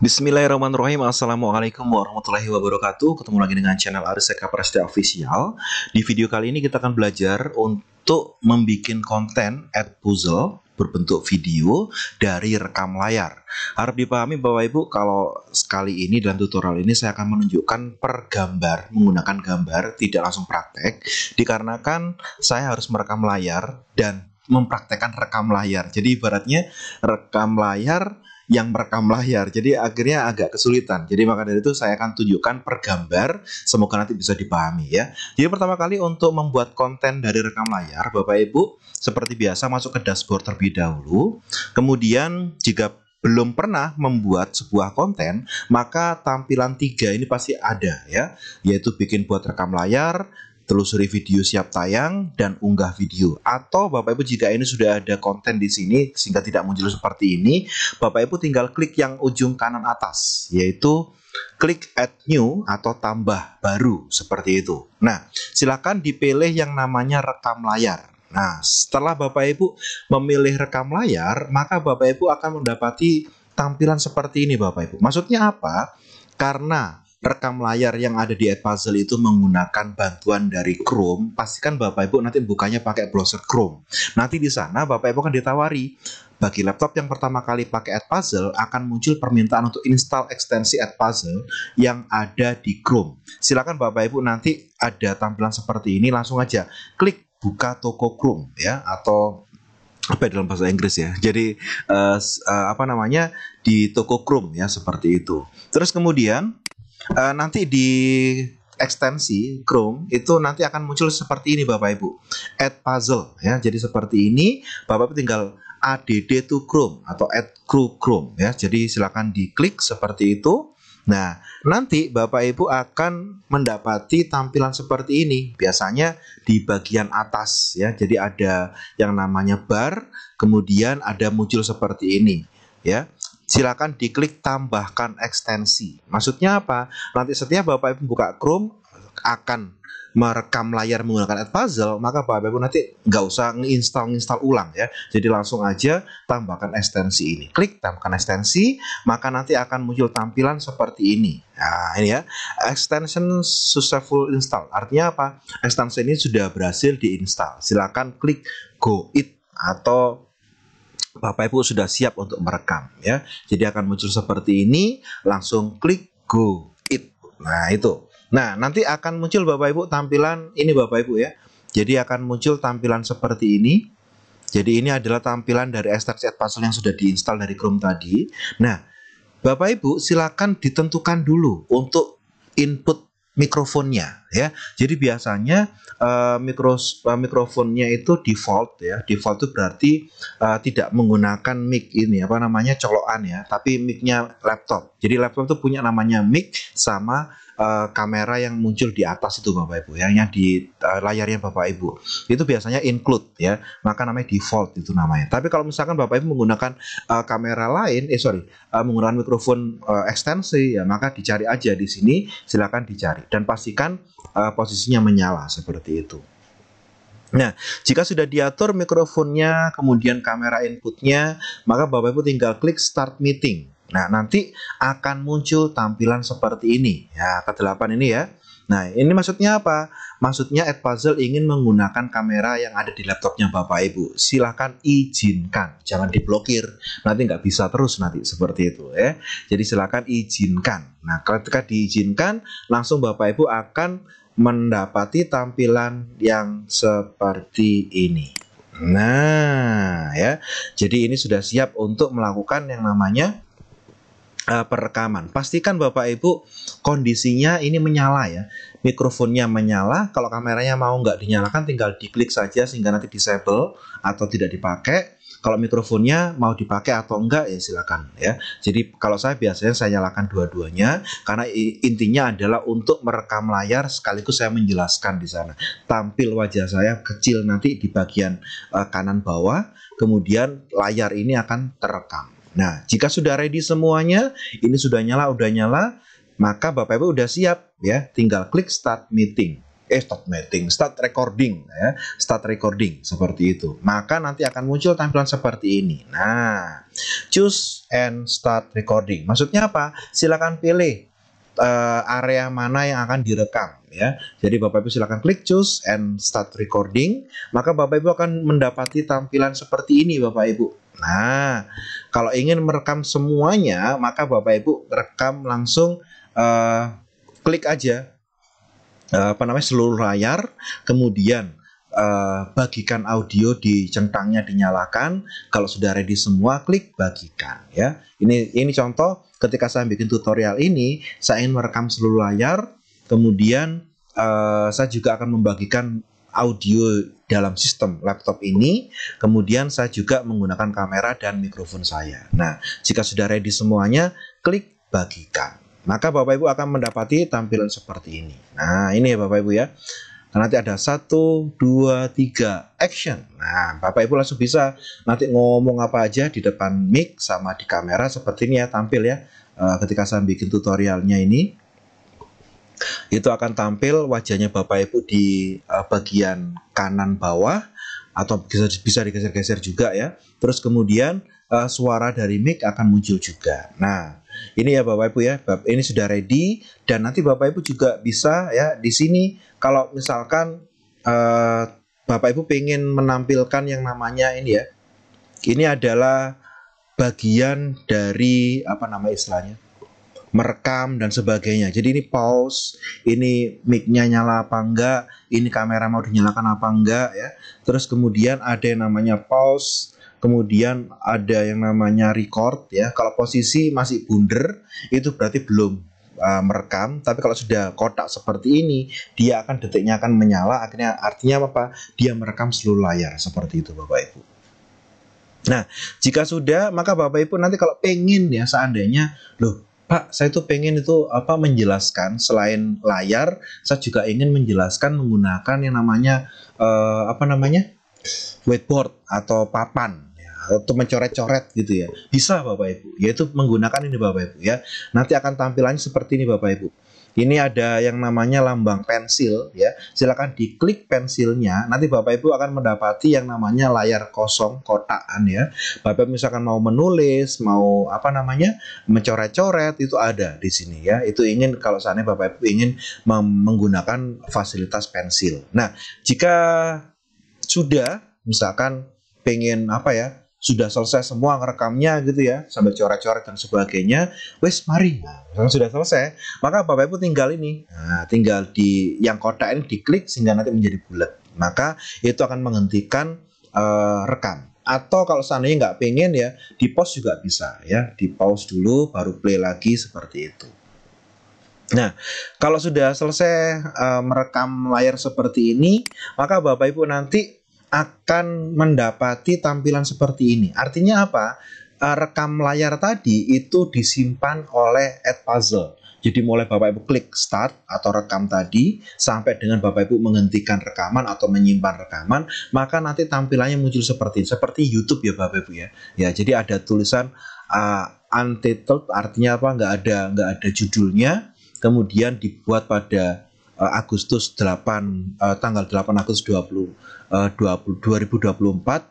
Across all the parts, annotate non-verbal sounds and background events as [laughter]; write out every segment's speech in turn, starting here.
Bismillahirrahmanirrahim Assalamualaikum warahmatullahi wabarakatuh Ketemu lagi dengan channel Ariseka Presti Official Di video kali ini kita akan belajar Untuk membuat konten Add puzzle berbentuk video dari rekam layar. Harap dipahami Bapak Ibu kalau sekali ini dalam tutorial ini saya akan menunjukkan per gambar menggunakan gambar tidak langsung praktek dikarenakan saya harus merekam layar dan mempraktekkan rekam layar. Jadi ibaratnya rekam layar yang merekam layar. Jadi akhirnya agak kesulitan. Jadi maka dari itu saya akan tunjukkan per gambar, semoga nanti bisa dipahami ya. Jadi pertama kali untuk membuat konten dari rekam layar, Bapak Ibu seperti biasa masuk ke dashboard terlebih dahulu. Kemudian jika belum pernah membuat sebuah konten, maka tampilan tiga ini pasti ada ya, yaitu bikin buat rekam layar, telusuri video siap tayang dan unggah video. Atau Bapak Ibu jika ini sudah ada konten di sini sehingga tidak muncul seperti ini, Bapak Ibu tinggal klik yang ujung kanan atas yaitu klik add new atau tambah baru seperti itu. Nah, silakan dipilih yang namanya rekam layar. Nah, setelah Bapak Ibu memilih rekam layar, maka Bapak Ibu akan mendapati tampilan seperti ini Bapak Ibu. Maksudnya apa? Karena rekam layar yang ada di Puzzle itu menggunakan bantuan dari Chrome, pastikan Bapak Ibu nanti bukanya pakai browser Chrome. Nanti di sana Bapak Ibu akan ditawari bagi laptop yang pertama kali pakai Puzzle akan muncul permintaan untuk install ekstensi Puzzle yang ada di Chrome. Silakan Bapak Ibu nanti ada tampilan seperti ini langsung aja klik buka toko Chrome ya atau apa ya dalam bahasa Inggris ya. Jadi uh, uh, apa namanya di toko Chrome ya seperti itu. Terus kemudian uh, nanti di ekstensi Chrome itu nanti akan muncul seperti ini Bapak Ibu. Add puzzle ya. Jadi seperti ini Bapak Ibu tinggal add to Chrome atau add crew Chrome ya. Jadi silakan diklik seperti itu. Nah, nanti Bapak Ibu akan mendapati tampilan seperti ini. Biasanya di bagian atas ya. Jadi ada yang namanya bar, kemudian ada muncul seperti ini ya silakan diklik tambahkan ekstensi. Maksudnya apa? Nanti setiap Bapak Ibu buka Chrome akan merekam layar menggunakan Ad Puzzle, maka Bapak Ibu nanti nggak usah nginstal install ulang ya. Jadi langsung aja tambahkan ekstensi ini. Klik tambahkan ekstensi, maka nanti akan muncul tampilan seperti ini. Nah, ini ya. Extension successful install. Artinya apa? Extension ini sudah berhasil diinstal. Silakan klik go it atau Bapak Ibu sudah siap untuk merekam ya. Jadi akan muncul seperti ini, langsung klik go it. Nah, itu. Nah, nanti akan muncul Bapak Ibu tampilan ini Bapak Ibu ya. Jadi akan muncul tampilan seperti ini. Jadi ini adalah tampilan dari Chat puzzle yang sudah diinstal dari Chrome tadi. Nah, Bapak Ibu silakan ditentukan dulu untuk input mikrofonnya ya. Jadi biasanya uh, eh, mikro uh, eh, mikrofonnya itu default ya. Default itu berarti uh, tidak menggunakan mic ini apa namanya colokan ya, tapi micnya laptop. Jadi laptop itu punya namanya mic sama Eh, kamera yang muncul di atas itu Bapak Ibu, yang yang di uh, layarnya Bapak Ibu. Itu biasanya include ya, maka namanya default itu namanya. Tapi kalau misalkan Bapak Ibu menggunakan uh, kamera lain, eh sorry, uh, menggunakan mikrofon uh, ekstensi ya, maka dicari aja di sini, silakan dicari dan pastikan uh, posisinya menyala seperti itu. Nah, jika sudah diatur mikrofonnya, kemudian kamera inputnya, maka Bapak Ibu tinggal klik start meeting. Nah, nanti akan muncul tampilan seperti ini. Ya, kedelapan ini ya. Nah, ini maksudnya apa? Maksudnya Ed Puzzle ingin menggunakan kamera yang ada di laptopnya Bapak Ibu. Silahkan izinkan, jangan diblokir. Nanti nggak bisa terus nanti seperti itu ya. Jadi silahkan izinkan. Nah, ketika diizinkan, langsung Bapak Ibu akan mendapati tampilan yang seperti ini. Nah, ya. Jadi ini sudah siap untuk melakukan yang namanya uh, perekaman. Pastikan Bapak Ibu kondisinya ini menyala ya. Mikrofonnya menyala, kalau kameranya mau nggak dinyalakan tinggal diklik saja sehingga nanti disable atau tidak dipakai. Kalau mikrofonnya mau dipakai atau enggak ya silakan ya. Jadi kalau saya biasanya saya nyalakan dua-duanya karena intinya adalah untuk merekam layar sekaligus saya menjelaskan di sana. Tampil wajah saya kecil nanti di bagian uh, kanan bawah, kemudian layar ini akan terekam. Nah, jika sudah ready semuanya, ini sudah nyala, udah nyala, maka Bapak Ibu udah siap ya, tinggal klik start meeting. Eh, start meeting, start recording ya, start recording seperti itu. Maka nanti akan muncul tampilan seperti ini. Nah, choose and start recording. Maksudnya apa? Silakan pilih uh, area mana yang akan direkam ya. Jadi Bapak Ibu silakan klik choose and start recording, maka Bapak Ibu akan mendapati tampilan seperti ini Bapak Ibu. Nah, kalau ingin merekam semuanya, maka Bapak Ibu rekam langsung uh, klik aja uh, apa namanya seluruh layar, kemudian uh, bagikan audio di centangnya dinyalakan. Kalau sudah ready semua, klik bagikan ya. Ini ini contoh ketika saya bikin tutorial ini, saya ingin merekam seluruh layar, kemudian uh, saya juga akan membagikan audio dalam sistem laptop ini. Kemudian saya juga menggunakan kamera dan mikrofon saya. Nah, jika sudah ready semuanya, klik bagikan. Maka Bapak Ibu akan mendapati tampilan seperti ini. Nah, ini ya Bapak Ibu ya. Nah, nanti ada satu, dua, tiga, action. Nah, Bapak Ibu langsung bisa nanti ngomong apa aja di depan mic sama di kamera seperti ini ya tampil ya. Eh, ketika saya bikin tutorialnya ini, itu akan tampil wajahnya Bapak Ibu di uh, bagian kanan bawah atau bisa bisa digeser-geser juga ya. Terus kemudian uh, suara dari mic akan muncul juga. Nah, ini ya Bapak Ibu ya, ini sudah ready dan nanti Bapak Ibu juga bisa ya di sini kalau misalkan uh, Bapak Ibu pengen menampilkan yang namanya ini ya. Ini adalah bagian dari apa nama istilahnya? merekam dan sebagainya. Jadi ini pause, ini mic-nya nyala apa enggak, ini kamera mau dinyalakan apa enggak ya. Terus kemudian ada yang namanya pause, kemudian ada yang namanya record ya. Kalau posisi masih bunder, itu berarti belum uh, merekam, tapi kalau sudah kotak seperti ini, dia akan detiknya akan menyala, akhirnya artinya apa? Dia merekam seluruh layar seperti itu Bapak Ibu. Nah, jika sudah, maka Bapak Ibu nanti kalau pengen ya seandainya, loh Pak, saya tuh pengen itu apa menjelaskan selain layar, saya juga ingin menjelaskan menggunakan yang namanya uh, apa namanya whiteboard atau papan ya, atau mencoret-coret gitu ya. Bisa Bapak Ibu, yaitu menggunakan ini Bapak Ibu ya. Nanti akan tampilannya seperti ini Bapak Ibu. Ini ada yang namanya lambang pensil ya. Silakan diklik pensilnya. Nanti Bapak Ibu akan mendapati yang namanya layar kosong kotaan ya. Bapak Ibu misalkan mau menulis, mau apa namanya? mencoret-coret itu ada di sini ya. Itu ingin kalau seandainya Bapak Ibu ingin menggunakan fasilitas pensil. Nah, jika sudah misalkan pengen apa ya? sudah selesai semua ngerekamnya gitu ya sambil coret-coret dan sebagainya wes mari nah, sudah selesai maka bapak ibu tinggal ini nah, tinggal di yang kotak ini diklik sehingga nanti menjadi bulat maka itu akan menghentikan uh, rekam atau kalau seandainya nggak pengen ya di pause juga bisa ya di pause dulu baru play lagi seperti itu Nah, kalau sudah selesai uh, merekam layar seperti ini, maka Bapak Ibu nanti akan mendapati tampilan seperti ini. Artinya apa? Eh, rekam layar tadi itu disimpan oleh Puzzle. Jadi mulai Bapak Ibu klik start atau rekam tadi sampai dengan Bapak Ibu menghentikan rekaman atau menyimpan rekaman, maka nanti tampilannya muncul seperti seperti YouTube ya Bapak Ibu ya. Ya, jadi ada tulisan uh, untitled artinya apa? nggak ada nggak ada judulnya, kemudian dibuat pada Eh, Agustus 8 uh, eh, tanggal 8 Agustus 20 20, 2024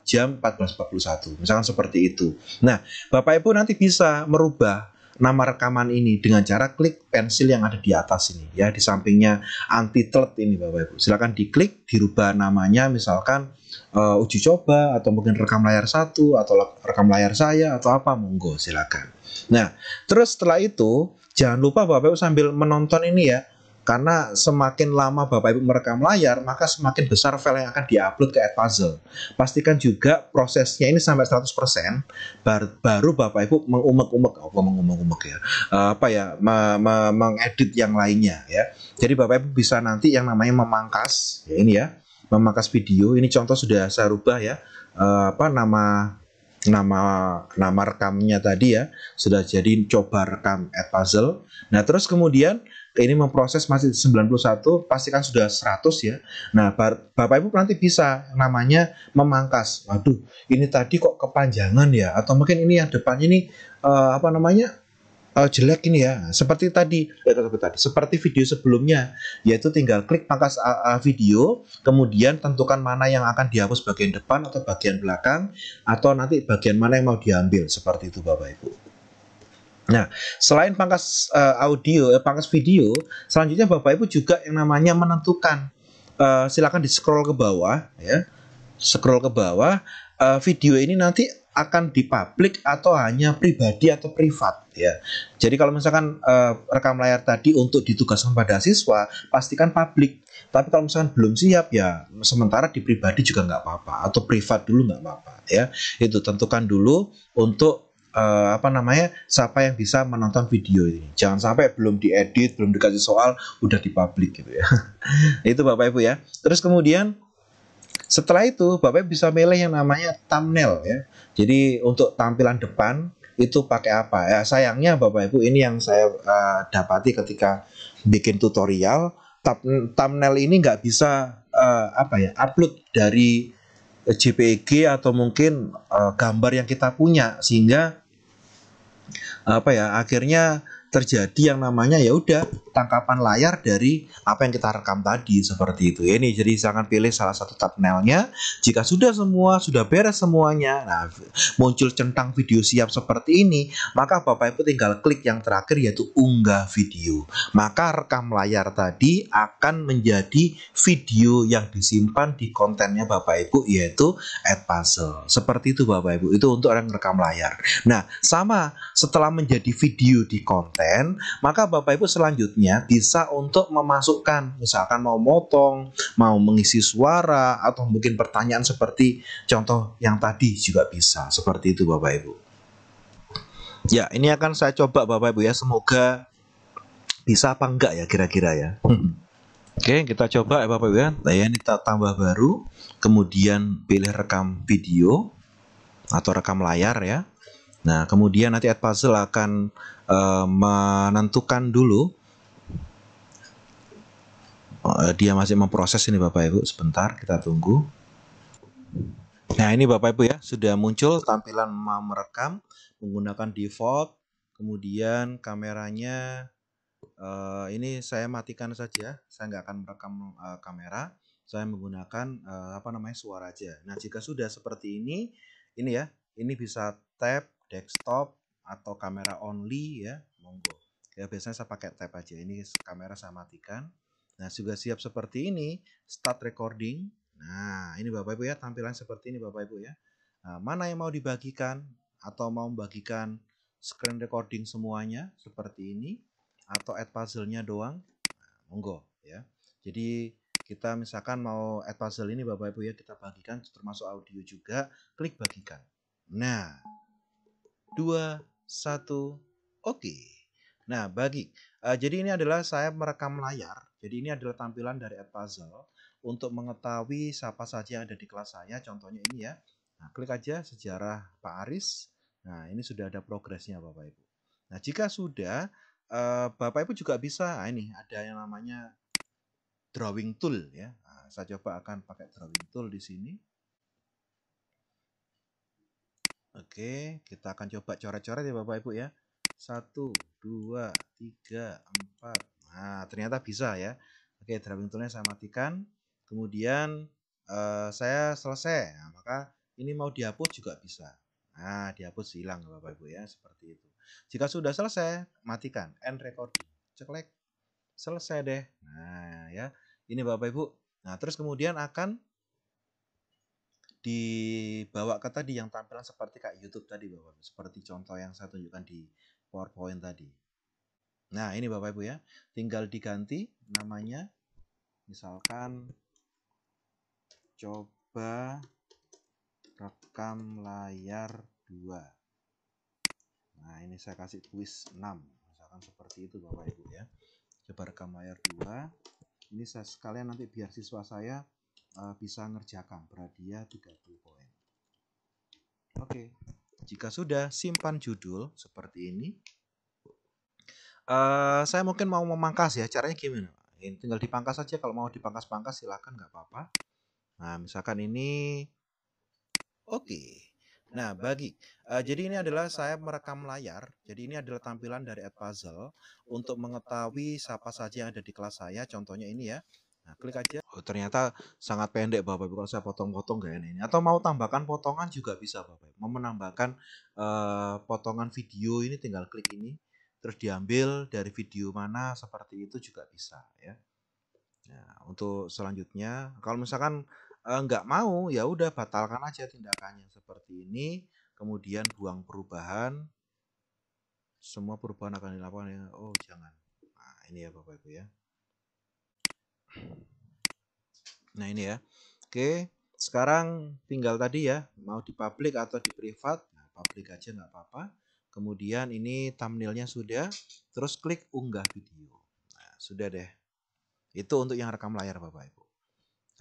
jam 14.41 misalkan seperti itu nah Bapak Ibu nanti bisa merubah nama rekaman ini dengan cara klik pensil yang ada di atas ini ya di sampingnya anti untitled ini Bapak Ibu. Silakan diklik dirubah namanya misalkan uh, uji coba atau mungkin rekam layar satu atau rekam layar saya atau apa monggo silakan. Nah, terus setelah itu jangan lupa Bapak Ibu sambil menonton ini ya karena semakin lama Bapak Ibu merekam layar, maka semakin besar file yang akan diupload ke Adpuzzle. Pastikan juga prosesnya ini sampai 100% baru, baru Bapak Ibu mengumek-umek apa oh, mengumek-umek ya. Eh, apa ya me, me, mengedit yang lainnya ya. Jadi Bapak Ibu bisa nanti yang namanya memangkas ya ini ya, memangkas video. Ini contoh sudah saya rubah ya. Eh, apa nama nama nama rekamnya tadi ya sudah jadi coba rekam at puzzle nah terus kemudian ini memproses masih 91 pastikan sudah 100 ya. Nah, Bapak Ibu nanti bisa namanya memangkas. Waduh, ini tadi kok kepanjangan ya atau mungkin ini yang depannya ini uh, apa namanya? Uh, jelek ini ya. Seperti tadi, eh, seperti tadi, seperti video sebelumnya, yaitu tinggal klik pangkas eh, video, kemudian tentukan mana yang akan dihapus bagian depan atau bagian belakang atau nanti bagian mana yang mau diambil seperti itu Bapak Ibu. Nah, selain pangkas uh, audio, eh, pangkas video, selanjutnya Bapak Ibu juga yang namanya menentukan. Uh, silakan di scroll ke bawah, ya, scroll ke bawah. Uh, video ini nanti akan dipublik atau hanya pribadi atau privat, ya. Jadi kalau misalkan uh, rekam layar tadi untuk ditugaskan pada siswa, pastikan publik. Tapi kalau misalkan belum siap, ya sementara di pribadi juga nggak apa-apa atau privat dulu nggak apa-apa, ya. Itu tentukan dulu untuk uh, apa namanya siapa yang bisa menonton video ini jangan sampai belum diedit belum dikasih soal udah dipublik gitu ya [laughs] itu bapak ibu ya terus kemudian setelah itu bapak bisa milih yang namanya thumbnail ya jadi untuk tampilan depan itu pakai apa ya sayangnya bapak ibu ini yang saya uh, dapati ketika bikin tutorial thumbnail ini nggak bisa uh, apa ya upload dari JPEG atau mungkin uh, gambar yang kita punya sehingga apa ya akhirnya terjadi yang namanya ya udah tangkapan layar dari apa yang kita rekam tadi seperti itu ya ini jadi jangan pilih salah satu thumbnailnya jika sudah semua sudah beres semuanya nah muncul centang video siap seperti ini maka bapak ibu tinggal klik yang terakhir yaitu unggah video maka rekam layar tadi akan menjadi video yang disimpan di kontennya bapak ibu yaitu ad puzzle seperti itu bapak ibu itu untuk orang rekam layar nah sama setelah menjadi video di konten konten, maka Bapak Ibu selanjutnya bisa untuk memasukkan misalkan mau motong, mau mengisi suara atau mungkin pertanyaan seperti contoh yang tadi juga bisa. Seperti itu Bapak Ibu. Ya, ini akan saya coba Bapak Ibu ya, semoga bisa apa enggak ya kira-kira ya. Hmm. Oke, kita coba ya Bapak Ibu ya. Nah, ya, ini kita tambah baru, kemudian pilih rekam video atau rekam layar ya. Nah, kemudian nanti puzzle akan uh, menentukan dulu uh, dia masih memproses ini Bapak Ibu. Sebentar, kita tunggu. Nah, ini Bapak Ibu ya, sudah muncul tampilan merekam menggunakan default. Kemudian kameranya uh, ini saya matikan saja. Saya nggak akan merekam uh, kamera. Saya menggunakan uh, apa namanya suara aja. Nah, jika sudah seperti ini, ini ya, ini bisa tap desktop atau kamera only ya monggo ya biasanya saya pakai tab aja ini kamera saya matikan nah juga siap seperti ini start recording nah ini bapak ibu ya tampilan seperti ini bapak ibu ya nah, mana yang mau dibagikan atau mau membagikan screen recording semuanya seperti ini atau add puzzle-nya doang nah, monggo ya jadi kita misalkan mau add puzzle ini Bapak Ibu ya kita bagikan termasuk audio juga klik bagikan nah dua satu Oke. Nah, bagi uh, jadi ini adalah saya merekam layar. Jadi ini adalah tampilan dari app puzzle untuk mengetahui siapa saja yang ada di kelas saya. Contohnya ini ya. Nah, klik aja sejarah Pak Aris. Nah, ini sudah ada progresnya Bapak Ibu. Nah, jika sudah uh, Bapak Ibu juga bisa nah, ini ada yang namanya drawing tool ya. Nah, saya coba akan pakai drawing tool di sini. Oke, kita akan coba coret-coret ya Bapak Ibu ya. Satu, dua, tiga, empat. Nah, ternyata bisa ya. Oke, drawing toolnya saya matikan. Kemudian eh, saya selesai. Nah, maka ini mau dihapus juga bisa. Nah, dihapus hilang ya, Bapak Ibu ya, seperti itu. Jika sudah selesai, matikan end recording. Ceklek. Selesai deh. Nah, ya. Ini Bapak Ibu. Nah, terus kemudian akan dibawa ke tadi yang tampilan seperti kayak YouTube tadi Bapak ibu seperti contoh yang saya tunjukkan di PowerPoint tadi. Nah, ini Bapak Ibu ya. Tinggal diganti namanya misalkan coba rekam layar 2. Nah, ini saya kasih kuis 6. Misalkan seperti itu Bapak Ibu ya. Coba rekam layar 2. Ini saya sekalian nanti biar siswa saya Eh, bisa ngerjakan berhadiah ya 30 poin. Oke, jika sudah simpan judul seperti ini. Uh, saya mungkin mau memangkas ya, caranya gimana? Ini tinggal dipangkas saja kalau mau dipangkas-pangkas silahkan nggak apa-apa. Nah, misalkan ini oke. Okay. Nah, bagi uh, jadi ini adalah saya merekam layar. Jadi ini adalah tampilan dari puzzle untuk mengetahui siapa saja yang ada di kelas saya. Contohnya ini ya. Nah, klik aja. Oh, ternyata sangat pendek Bapak Ibu kalau saya potong-potong gak ini. Atau mau tambahkan potongan juga bisa Bapak Ibu. Mau menambahkan uh, potongan video ini tinggal klik ini terus diambil dari video mana seperti itu juga bisa ya. Nah, untuk selanjutnya kalau misalkan uh, nggak mau ya udah batalkan aja tindakannya seperti ini, kemudian buang perubahan. Semua perubahan akan dilakukan ya. Oh, jangan. Nah, ini ya Bapak Ibu ya. Nah ini ya. Oke, sekarang tinggal tadi ya, mau di public atau di privat, nah, public aja nggak apa-apa. Kemudian ini thumbnailnya sudah, terus klik unggah video. Nah, sudah deh. Itu untuk yang rekam layar Bapak Ibu.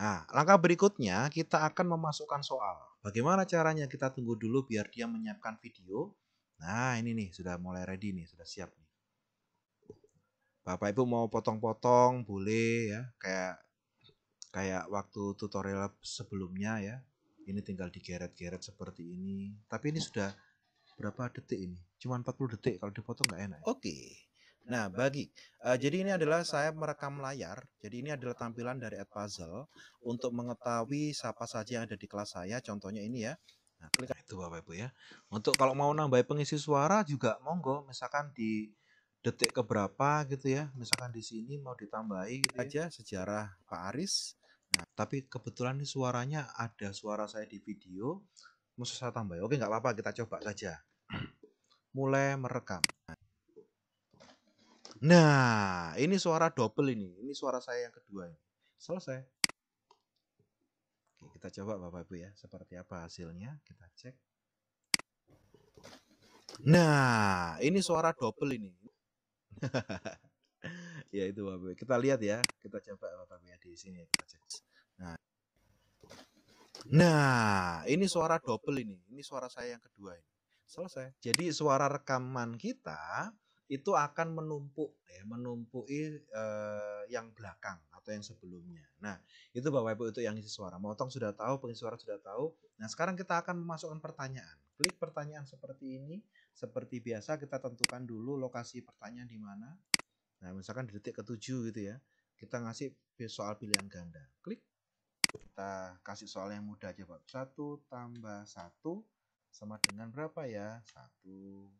Nah, langkah berikutnya kita akan memasukkan soal. Bagaimana caranya? Kita tunggu dulu biar dia menyiapkan video. Nah, ini nih sudah mulai ready nih, sudah siap nih. Bapak Ibu mau potong-potong boleh ya, kayak kayak waktu tutorial sebelumnya ya. Ini tinggal digeret-geret seperti ini. Tapi ini sudah berapa detik ini? Cuma 40 detik kalau dipotong nggak enak. Ya? Oke. Nah, bagi uh, jadi ini adalah saya merekam layar. Jadi ini adalah tampilan dari Puzzle untuk mengetahui siapa saja yang ada di kelas saya. Contohnya ini ya. Nah, klik nah, itu Bapak Ibu ya. Untuk kalau mau nambah pengisi suara juga monggo misalkan di detik ke berapa gitu ya misalkan di sini mau ditambahi gitu ya. aja sejarah Pak Aris nah, tapi kebetulan ini suaranya ada suara saya di video musuh saya tambah oke nggak apa-apa kita coba saja [clears throat] mulai merekam nah ini suara double ini ini suara saya yang kedua ini selesai oke, kita coba bapak ibu ya seperti apa hasilnya kita cek Nah, ini suara double ini ya itu Bapak. Kita lihat ya, kita coba Bapak ya di sini kita cek. Nah. Nah, ini suara double ini. Ini suara saya yang kedua ini. Selesai. Jadi suara rekaman kita itu akan menumpuk ya menumpuki eh, yang belakang atau yang sebelumnya. Nah, itu Bapak Ibu itu yang isi suara. Motong sudah tahu, pengisi suara sudah tahu. Nah, sekarang kita akan memasukkan pertanyaan. Klik pertanyaan seperti ini. Seperti biasa kita tentukan dulu lokasi pertanyaan di mana. Nah, misalkan di detik ke-7 gitu ya. Kita ngasih soal pilihan ganda. Klik. Kita kasih soal yang mudah aja, Pak. 1 tambah 1 sama dengan berapa ya? 1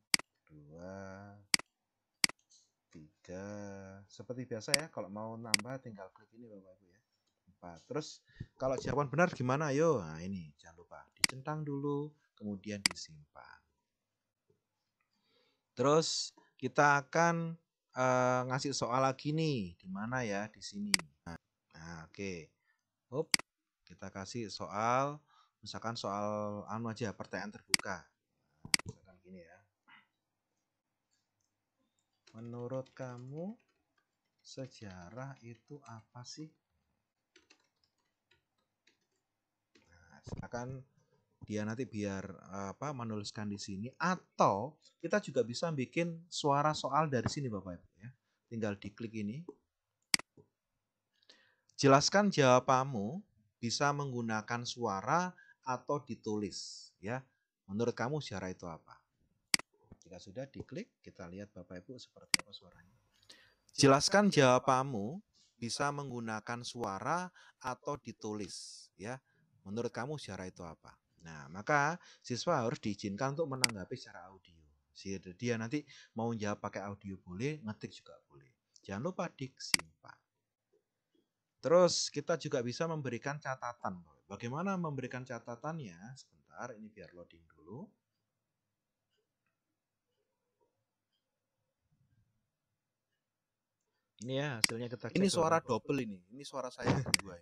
2 tiga Seperti biasa ya, kalau mau nambah tinggal klik ini Bapak Ibu ya. empat Terus kalau jawaban benar gimana? Yo, nah ini jangan lupa dicentang dulu, kemudian disimpan. Terus kita akan uh, ngasih soal lagi nih, di mana ya? Di sini. Nah, oke. Okay. kita kasih soal misalkan soal anu aja pertanyaan terbuka. Menurut kamu sejarah itu apa sih? Nah, silakan dia nanti biar apa menuliskan di sini atau kita juga bisa bikin suara soal dari sini Bapak Ibu ya. Tinggal diklik ini. Jelaskan jawabamu bisa menggunakan suara atau ditulis ya. Menurut kamu sejarah itu apa? Jika sudah diklik, kita lihat Bapak Ibu seperti apa suaranya. Jelaskan jawabamu bisa menggunakan suara atau ditulis ya. Menurut kamu suara itu apa? Nah, maka siswa harus diizinkan untuk menanggapi secara audio. Jadi dia nanti mau jawab pakai audio boleh, ngetik juga boleh. Jangan lupa dik simpan. Terus kita juga bisa memberikan catatan. Bagaimana memberikan catatannya? Sebentar, ini biar loading dulu. Ini ya, hasilnya kita cek. Ini suara double ini. Ini suara saya kedua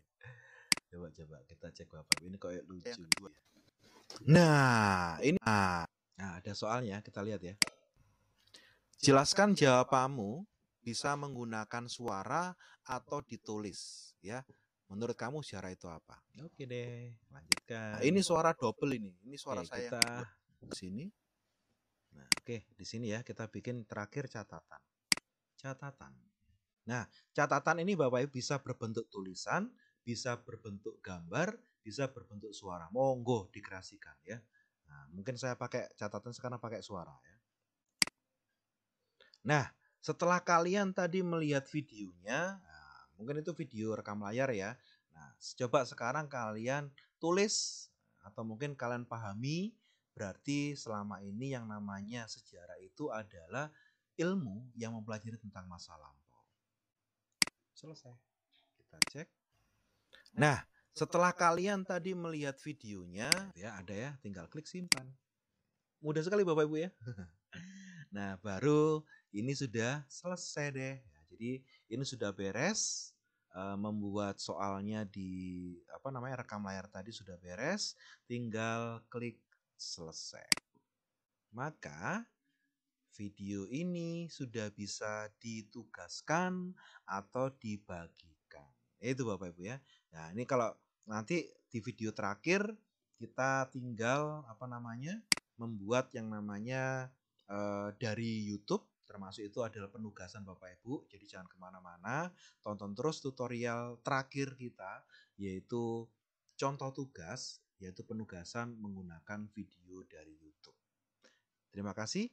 Coba coba kita cek Bapak. Ini kok lucu. Yang Nah, ini nah, ada soalnya kita lihat ya. Jelaskan jawabanmu bisa menggunakan suara atau ditulis ya. Menurut kamu suara itu apa? Oke deh, lanjutkan. Nah, ini suara double ini. Ini suara Oke, saya. Kita sini. Nah, oke, di sini ya kita bikin terakhir catatan. Catatan. Nah, catatan ini Bapak Ibu bisa berbentuk tulisan, bisa berbentuk gambar, bisa berbentuk suara. Monggo dikreasikan ya. Nah, mungkin saya pakai catatan sekarang pakai suara ya. Nah, setelah kalian tadi melihat videonya, nah, mungkin itu video rekam layar ya. Nah, coba sekarang kalian tulis atau mungkin kalian pahami berarti selama ini yang namanya sejarah itu adalah ilmu yang mempelajari tentang masa lalu selesai kita cek nah setelah kalian tadi melihat videonya ya ada ya tinggal klik simpan mudah sekali bapak ibu ya [laughs] nah baru ini sudah selesai deh ya, jadi ini sudah beres eh, membuat soalnya di apa namanya rekam layar tadi sudah beres tinggal klik selesai maka video ini sudah bisa ditugaskan atau dibagikan. Itu Bapak Ibu ya. Nah, ini kalau nanti di video terakhir kita tinggal apa namanya? membuat yang namanya e, dari YouTube termasuk itu adalah penugasan Bapak Ibu. Jadi jangan kemana-mana, tonton terus tutorial terakhir kita yaitu contoh tugas yaitu penugasan menggunakan video dari YouTube. Terima kasih.